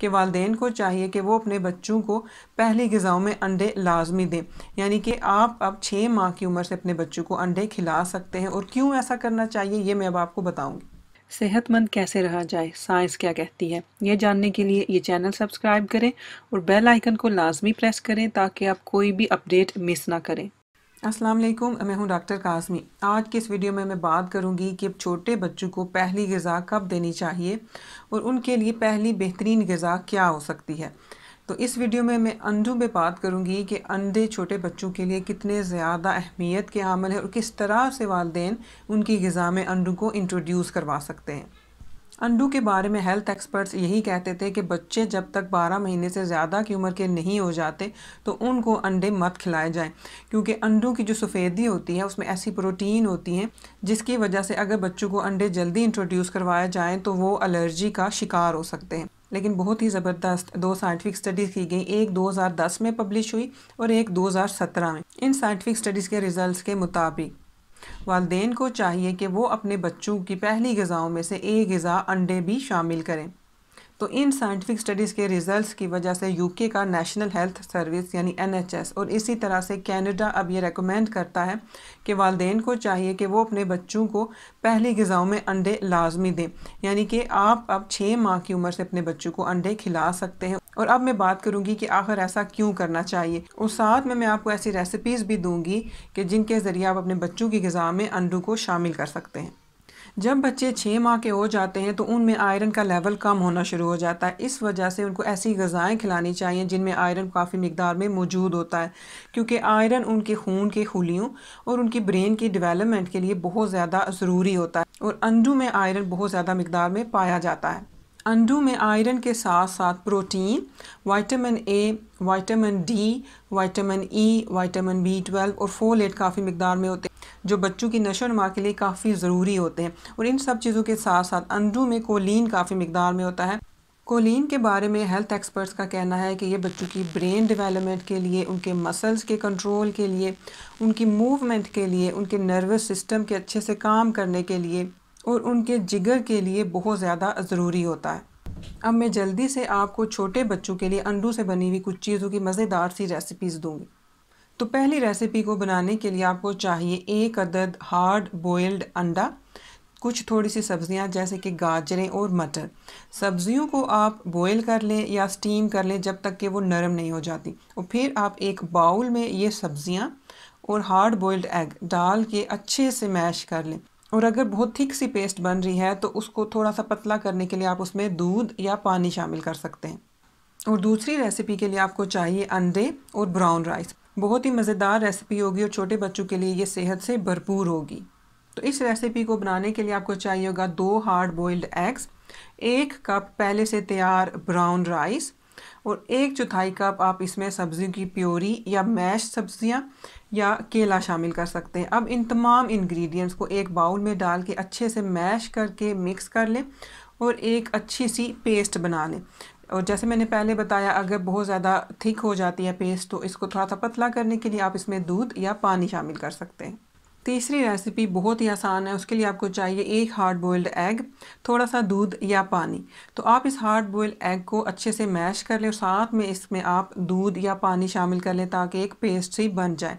कि वालदे को चाहिए कि वो अपने बच्चों को पहली गज़ाओं में अंडे लाजमी दें यानी कि आप अब छः माह की उम्र से अपने बच्चों को अंडे खिला सकते हैं और क्यों ऐसा करना चाहिए ये मैं अब आपको बताऊँगी सेहतमंद कैसे रहा जाए साइंस क्या कहती है ये जानने के लिए ये चैनल सब्सक्राइब करें और बेल आइकन को लाजमी प्रेस करें ताकि आप कोई भी अपडेट मिस ना करें अस्सलाम वालेकुम मैं हूं डॉक्टर कासमी आज के इस वीडियो में मैं बात करूंगी कि छोटे बच्चों को पहली गज़ा कब देनी चाहिए और उनके लिए पहली बेहतरीन गज़ा क्या हो सकती है तो इस वीडियो में मैं अंडों पे बात करूंगी कि अंडे छोटे बच्चों के लिए कितने ज़्यादा अहमियत के हामिल है और किस तरह से वालदेन उनकी गज़ा में अंडों को इंट्रोड्यूस करवा सकते हैं अंडू के बारे में हेल्थ एक्सपर्ट्स यही कहते थे कि बच्चे जब तक 12 महीने से ज़्यादा की उम्र के नहीं हो जाते तो उनको अंडे मत खिलाए जाएं क्योंकि अंडों की जो सफ़ेदी होती है उसमें ऐसी प्रोटीन होती हैं जिसकी वजह से अगर बच्चों को अंडे जल्दी इंट्रोड्यूस करवाया जाए तो वो एलर्जी का शिकार हो सकते हैं लेकिन बहुत ही ज़बरदस्त दो साइंटिफिक स्टडीज़ की गई एक 2010 में पब्लिश हुई और एक 2017 में इन साइंटिफिक स्टडीज़ के रिजल्ट्स के मुताबिक वालदेन को चाहिए कि वो अपने बच्चों की पहली गज़ाओं में से एक गज़ा अंडे भी शामिल करें तो इन साइंटिफिक स्टडीज़ के रिजल्ट्स की वजह से यूके का नेशनल हेल्थ सर्विस यानी एनएचएस और इसी तरह से कनाडा अब ये रेकमेंड करता है कि वालदेन को चाहिए कि वो अपने बच्चों को पहली गज़ाओं में अंडे लाजमी दें यानी कि आप अब छः माह की उम्र से अपने बच्चों को अंडे खिला सकते हैं और अब मैं बात करूँगी कि आखिर ऐसा क्यों करना चाहिए और साथ में मैं आपको ऐसी रेसिपीज़ भी दूँगी कि जिनके ज़रिए आप अपने बच्चों की गज़ा में अंडों को शामिल कर सकते हैं जब बच्चे छः माह के हो जाते हैं तो उनमें आयरन का लेवल कम होना शुरू हो जाता है इस वजह से उनको ऐसी गज़ाएँ खिलानी चाहिए जिनमें आयरन काफ़ी मकदार में मौजूद होता है क्योंकि आयरन उनके खून के खुलियों और उनकी ब्रेन की डेवलपमेंट के लिए बहुत ज़्यादा ज़रूरी होता है और अंडू में आयरन बहुत ज़्यादा मकदार में पाया जाता है अंडू में आयरन के साथ साथ protein vitamin A vitamin D vitamin E e, vitamin B twelve और फोलेट काफ़ी मकदार में होते हैं जो बच्चों की नशो नमा के लिए काफ़ी ज़रूरी होते हैं और इन सब चीज़ों के साथ साथ अंडू में कोलिन काफ़ी मकदार में होता है कोलिन के बारे में हेल्थ एक्सपर्ट्स का कहना है कि ये बच्चों की ब्रेन डेवलपमेंट के लिए उनके मसल्स के कंट्रोल के लिए उनकी मूवमेंट के लिए उनके नर्वस सिस्टम के अच्छे से काम करने के लिए और उनके जिगर के लिए बहुत ज़्यादा ज़रूरी होता है अब मैं जल्दी से आपको छोटे बच्चों के लिए अंडों से बनी हुई कुछ चीज़ों की मज़ेदार सी रेसिपीज़ दूंगी तो पहली रेसिपी को बनाने के लिए आपको चाहिए एक अदद हार्ड बॉयल्ड अंडा कुछ थोड़ी सी सब्ज़ियाँ जैसे कि गाजरें और मटर सब्ज़ियों को आप बॉयल कर लें या स्टीम कर लें जब तक कि वो नरम नहीं हो जाती और फिर आप एक बाउल में ये सब्ज़ियाँ और हार्ड बॉयल्ड एग डाल के अच्छे से मैश कर लें और अगर बहुत थिक सी पेस्ट बन रही है तो उसको थोड़ा सा पतला करने के लिए आप उसमें दूध या पानी शामिल कर सकते हैं और दूसरी रेसिपी के लिए आपको चाहिए अंडे और ब्राउन राइस बहुत ही मज़ेदार रेसिपी होगी और छोटे बच्चों के लिए ये सेहत से भरपूर होगी तो इस रेसिपी को बनाने के लिए आपको चाहिए होगा दो हार्ड बॉइल्ड एग्स एक कप पहले से तैयार ब्राउन राइस और एक चौथाई कप आप इसमें सब्ज़ियों की प्योरी या मैश सब्ज़ियाँ या केला शामिल कर सकते हैं अब इन तमाम इंग्रेडिएंट्स को एक बाउल में डाल के अच्छे से मैश करके मिक्स कर लें और एक अच्छी सी पेस्ट बना लें और जैसे मैंने पहले बताया अगर बहुत ज़्यादा थिक हो जाती है पेस्ट तो इसको थोड़ा सा पतला करने के लिए आप इसमें दूध या पानी शामिल कर सकते हैं तीसरी रेसिपी बहुत ही आसान है उसके लिए आपको चाहिए एक हार्ड बॉयल्ड एग थोड़ा सा दूध या पानी तो आप इस हार्ड बॉइल्ड एग को अच्छे से मैश कर लें और साथ में इसमें आप दूध या पानी शामिल कर लें ताकि एक पेस्ट सी बन जाए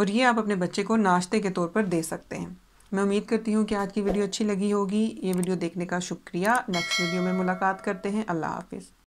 और ये आप अपने बच्चे को नाश्ते के तौर पर दे सकते हैं मैं उम्मीद करती हूँ कि आज की वीडियो अच्छी लगी होगी ये वीडियो देखने का शुक्रिया नेक्स्ट वीडियो में मुलाकात करते हैं अल्लाह हाफिज़